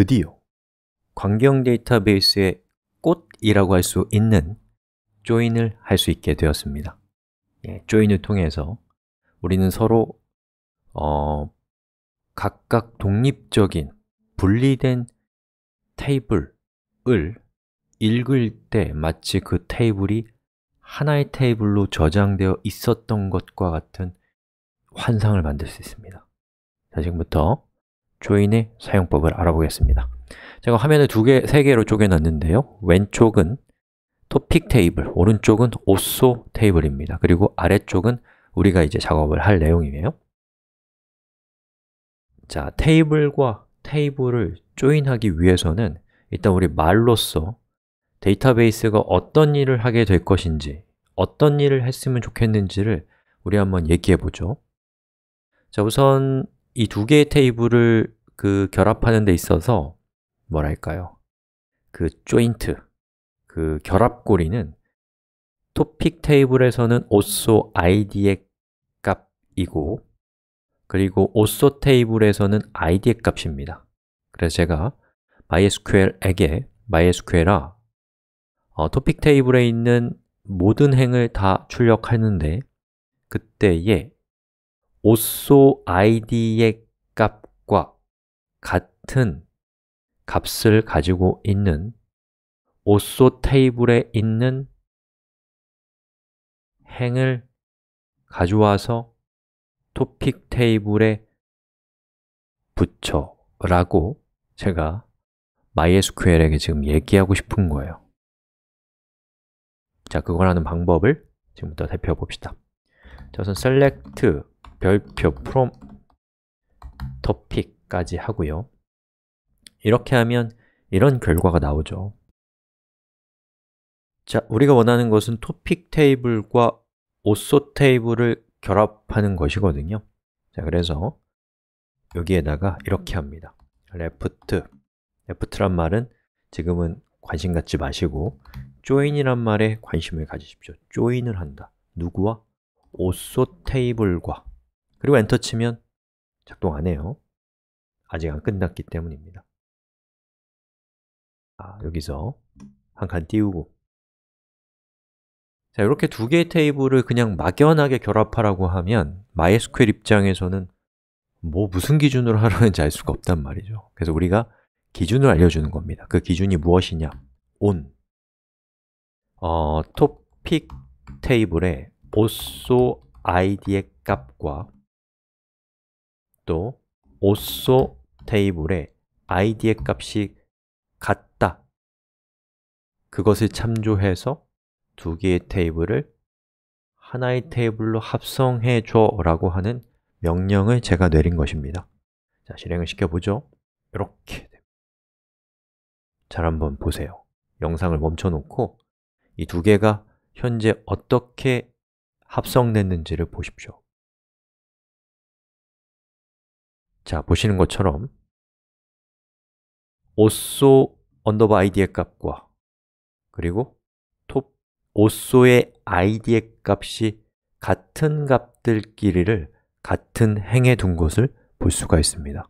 드디어 광경 데이터베이스의 꽃이라고 할 수 있는 조인을 할 수 있게 되었습니다 예, 조인을 통해서 우리는 서로 어, 각각 독립적인 분리된 테이블을 읽을 때 마치 그 테이블이 하나의 테이블로 저장되어 있었던 것과 같은 환상을 만들 수 있습니다 자, 지금부터 조인의 사용법을 알아보겠습니다. 제가 화면을 두 개, 세 개로 쪼개놨는데요. 왼쪽은 t o p 토픽 테이블, 오른쪽은 a l 오쏘 테이블입니다. 그리고 아래쪽은 우리가 이제 작업을 할 내용이에요. 자, 테이블과 테이블을 조인하기 위해서는 일단 우리 말로써 데이터베이스가 어떤 일을 하게 될 것인지 어떤 일을 했으면 좋겠는지를 우리 한번 얘기해 보죠 자, 우선 이두 개의 테이블을 그 결합하는 데 있어서 뭐랄까요? 그 조인트, 그 결합고리는 토픽 테이블에서는 also id의 값이고 그리고 also 테이블에서는 id의 값입니다. 그래서 제가 MySQL에게 MySQL아 어, 토픽 테이블에 있는 모든 행을 다 출력하는데 그때에 오소 id의 값과 같은 값을 가지고 있는 오소 테이블에 있는 행을 가져와서 토픽 테이블에 붙여 라고 제가 MySQL에게 지금 얘기하고 싶은 거예요 자, 그걸 하는 방법을 지금부터 살펴봅시다 자, 우선 select 별표 from t o 까지 하고요 이렇게 하면 이런 결과가 나오죠 자, 우리가 원하는 것은 토픽 테이블과 오소 테이블을 결합하는 것이거든요 자, 그래서 여기에다가 이렇게 합니다 left left란 말은 지금은 관심 갖지 마시고 join이란 말에 관심을 가지십시오 join을 한다 누구와? 오소 테이블과 그리고 엔터 치면 작동 안 해요. 아직 안 끝났기 때문입니다. 아, 여기서 한 칸 띄우고 자, 이렇게 두 개의 테이블을 그냥 막연하게 결합하라고 하면 MySQL 입장에서는 뭐 무슨 기준으로 하라는지 알 수가 없단 말이죠 그래서 우리가 기준을 알려주는 겁니다 그 기준이 무엇이냐 on 어, topic 테이블에 also id의 값과 또 오소 테이블에 id의 값이 같다 그것을 참조해서 두 개의 테이블을 하나의 테이블로 합성해 줘 라고 하는 명령을 제가 내린 것입니다 자, 실행을 시켜보죠 이렇게 잘 한번 보세요 영상을 멈춰놓고 이 두 개가 현재 어떻게 합성됐는지를 보십시오 자, 보시는 것처럼 오쏘 언더바 id의 값과 그리고 톱 오쏘의 id의 값이 같은 값들끼리를 같은 행에 둔 것을 볼 수가 있습니다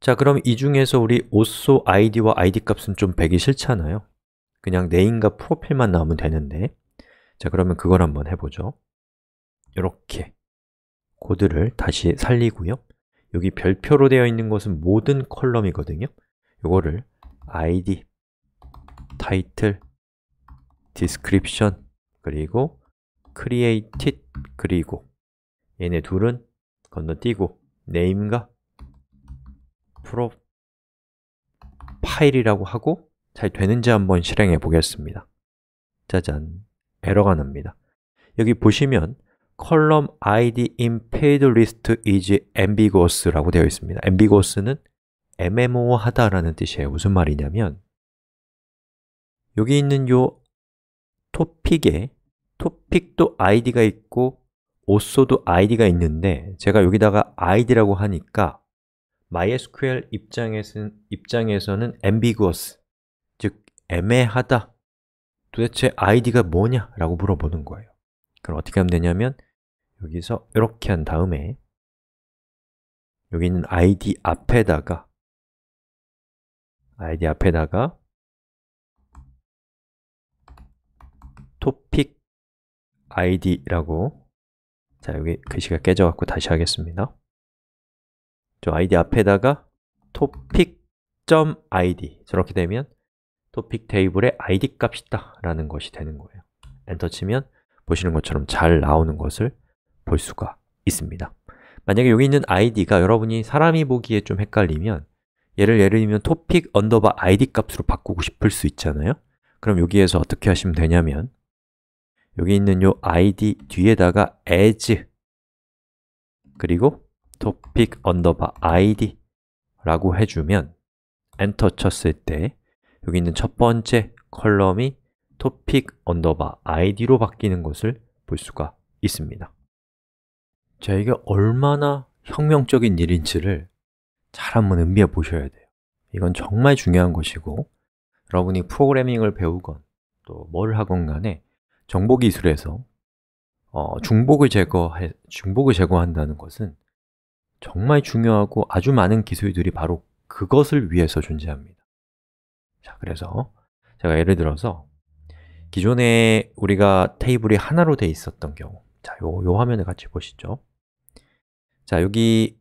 자, 그럼 이 중에서 우리 오쏘 id와 id 값은 좀 배기 싫잖아요 그냥 네임과 프로필만 나오면 되는데 자, 그러면 그걸 한번 해보죠 이렇게 코드를 다시 살리고요 여기 별표로 되어 있는 것은 모든 컬럼이거든요 이거를 id, title, description, 그리고 created, 그리고 얘네 둘은 건너뛰고 name과 p r o 프로 파일이라고 하고 잘 되는지 한번 실행해 보겠습니다 짜잔, 에러가 납니다 여기 보시면 컬럼 id in paid list is ambiguous라고 되어 있습니다. ambiguous는 애매모호하다라는 뜻이에요. 무슨 말이냐면 여기 있는 요 토픽에 토픽도 id가 있고 옷소도 id가 있는데 제가 여기다가 id라고 하니까 MySQL 입장에서는, 입장에서는 ambiguous, 즉 애매하다, 도대체 id가 뭐냐? 라고 물어보는 거예요 그럼 어떻게 하면 되냐면 여기서 이렇게 한 다음에 여기 있는 id 앞에다가 id 앞에다가 topic id라고 자, 여기 글씨가 깨져갖고 다시 하겠습니다 저 id 앞에다가 topic.id 저렇게 되면 topic 테이블의 id 값이다 라는 것이 되는 거예요 엔터 치면 보시는 것처럼 잘 나오는 것을 볼 수가 있습니다 만약에 여기 있는 id가 여러분이 사람이 보기에 좀 헷갈리면 얘를 예를 들면 topic 언더바 id 값으로 바꾸고 싶을 수 있잖아요 그럼 여기에서 어떻게 하시면 되냐면 여기 있는 요 id 뒤에다가 as 그리고 topic 언더바 id 라고 해주면 엔터 쳤을 때 여기 있는 첫 번째 컬럼이 topic 언더바 id로 바뀌는 것을 볼 수가 있습니다 자, 이게 얼마나 혁명적인 일인지를 잘 한번 음미해 보셔야 돼요 이건 정말 중요한 것이고 여러분이 프로그래밍을 배우건 또 뭘 하건 간에 정보기술에서 어, 중복을, 제거해, 중복을 제거한다는 것은 정말 중요하고 아주 많은 기술들이 바로 그것을 위해서 존재합니다 자, 그래서 제가 예를 들어서 기존에 우리가 테이블이 하나로 돼 있었던 경우 자, 요, 요 화면을 같이 보시죠 자, 여기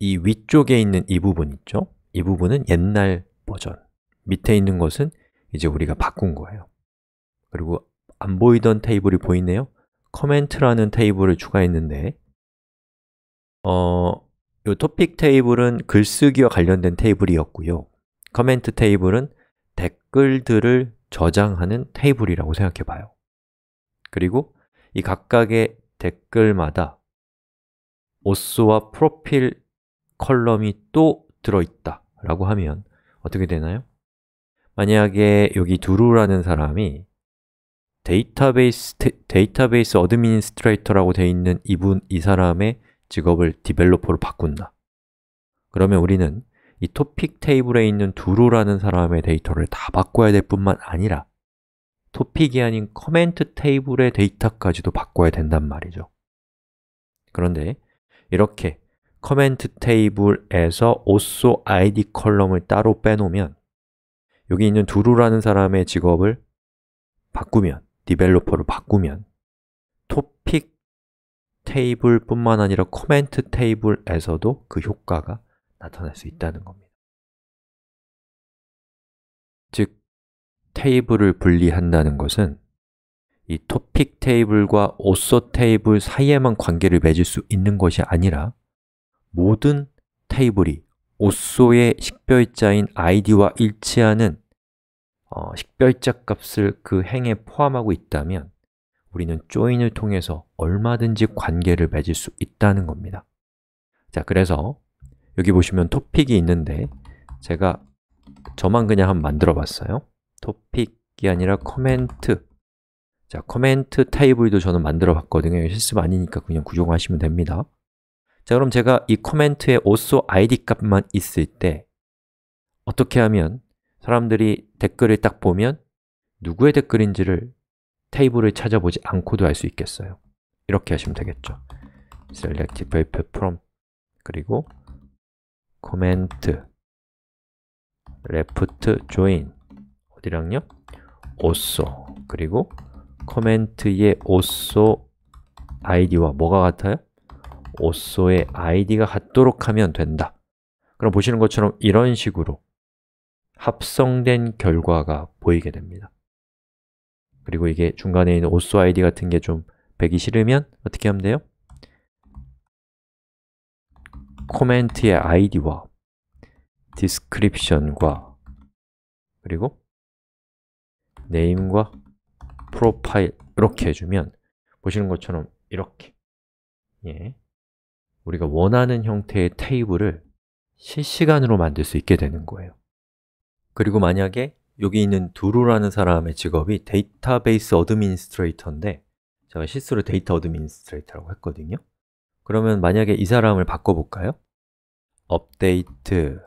이 위쪽에 있는 이 부분 있죠? 이 부분은 옛날 버전 밑에 있는 것은 이제 우리가 바꾼 거예요 그리고 안 보이던 테이블이 보이네요 커멘트라는 테이블을 추가했는데 어, 이 토픽 테이블은 글쓰기와 관련된 테이블이었고요 커멘트 테이블은 댓글들을 저장하는 테이블이라고 생각해봐요 그리고 이 각각의 댓글마다 오스와 프로필 컬럼이 또 들어있다 라고 하면 어떻게 되나요? 만약에 여기 두루라는 사람이 데이터베이스, 데이터베이스 어드미니스트레이터라고 되어 있는 이분, 이 사람의 직업을 디벨로퍼로 바꾼다 그러면 우리는 이 토픽 테이블에 있는 두루라는 사람의 데이터를 다 바꿔야 될 뿐만 아니라 토픽이 아닌 커멘트 테이블의 데이터까지도 바꿔야 된단 말이죠 그런데 이렇게 커맨트 테이블에서 also id 컬럼을 따로 빼놓으면 여기 있는 두루라는 사람의 직업을 바꾸면 디벨로퍼로 바꾸면 토픽 테이블뿐만 아니라 커멘트 테이블에서도 그 효과가 나타날 수 있다는 겁니다 즉, 테이블을 분리한다는 것은 이 topic 테이블과 옷소 테이블 사이에만 관계를 맺을 수 있는 것이 아니라 모든 테이블이 옷소의 식별자인 id와 일치하는 어, 식별자 값을 그 행에 포함하고 있다면 우리는 join을 통해서 얼마든지 관계를 맺을 수 있다는 겁니다 자, 그래서 여기 보시면 t o p i c 이 있는데 제가 저만 그냥 한번 만들어 봤어요 t o p i c 이 아니라 comment 자, 커멘트 테이블도 저는 만들어 봤거든요. 실습 아니니까 그냥 구경하시면 됩니다. 자, 그럼 제가 이커멘트에 also id 값만 있을 때 어떻게 하면 사람들이 댓글을 딱 보면 누구의 댓글인지를 테이블을 찾아보지 않고도 알 수 있겠어요. 이렇게 하시면 되겠죠. select d e f a from 그리고 comment left join 어디랑요? also 그리고 커멘트의 also id와 뭐가 같아요? also의 id가 같도록 하면 된다 그럼 보시는 것처럼 이런 식으로 합성된 결과가 보이게 됩니다 그리고 이게 중간에 있는 also id 같은 게 좀 배기 싫으면 어떻게 하면 돼요? 코멘트의 id와 description과 그리고 name과 프로파일 이렇게 해주면 보시는 것처럼 이렇게 예. 우리가 원하는 형태의 테이블을 실시간으로 만들 수 있게 되는 거예요 그리고 만약에 여기 있는 두루라는 사람의 직업이 데이터베이스 어드민스트레이터인데 제가 실수로 데이터 어드민스트레이터라고 했거든요 그러면 만약에 이 사람을 바꿔볼까요? 업데이트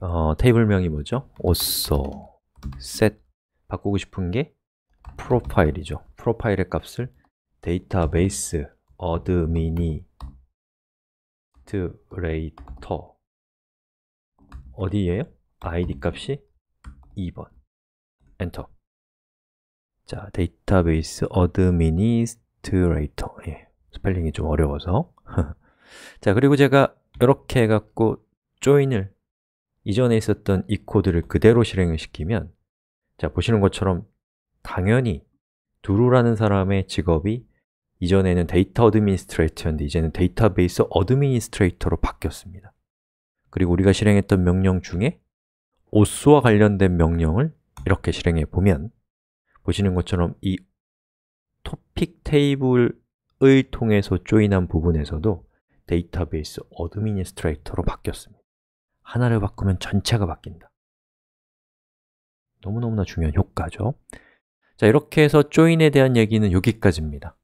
어, 테이블명이 뭐죠? 오쏘 셋 바꾸고 싶은 게 프로파일이죠. 프로파일의 값을 데이터베이스 어드미니트레이터 스어디에요 id 값이 2번 엔터 자, 데이터베이스 어드미니스트레이터 예, 스펠링이 좀 어려워서 자, 그리고 제가 이렇게 해갖고 j o 을 이전에 있었던 이 코드를 그대로 실행을 시키면 자, 보시는 것처럼 당연히 두루라는 사람의 직업이 이전에는 데이터 어드미니스트레이터였는데 이제는 데이터베이스 어드미니스트레이터로 바뀌었습니다 그리고 우리가 실행했던 명령 중에 오스와 관련된 명령을 이렇게 실행해 보면 보시는 것처럼 이 토픽 테이블을 통해서 조인한 부분에서도 데이터베이스 어드미니스트레이터로 바뀌었습니다 하나를 바꾸면 전체가 바뀐다 너무너무나 중요한 효과죠 자 이렇게 해서 조인에 대한 얘기는 여기까지입니다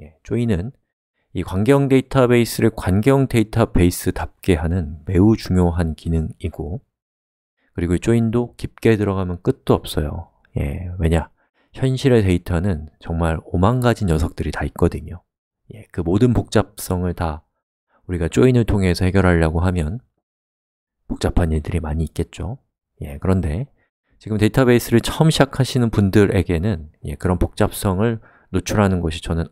예, j o 은이 관계형 데이터베이스를 관계형 데이터베이스답게 하는 매우 중요한 기능이고 그리고 이 j o 도 깊게 들어가면 끝도 없어요 예, 왜냐? 현실의 데이터는 정말 오만 가지 녀석들이 다 있거든요 예, 그 모든 복잡성을 다 우리가 조인을 통해서 해결하려고 하면 복잡한 일들이 많이 있겠죠 예, 그런데 지금 데이터베이스를 처음 시작하시는 분들에게는 예, 그런 복잡성을 노출하는 것이 저는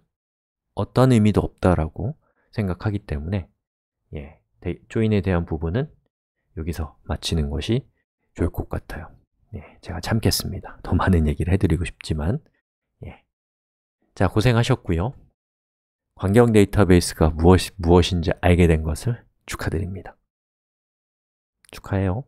어떤 의미도 없다라고 생각하기 때문에 예, 조인에 대한 부분은 여기서 마치는 것이 좋을 것 같아요 예, 제가 참겠습니다 더 많은 얘기를 해드리고 싶지만 예. 자, 고생하셨고요 관경 데이터베이스가 무엇, 무엇인지 알게 된 것을 축하드립니다 축하해요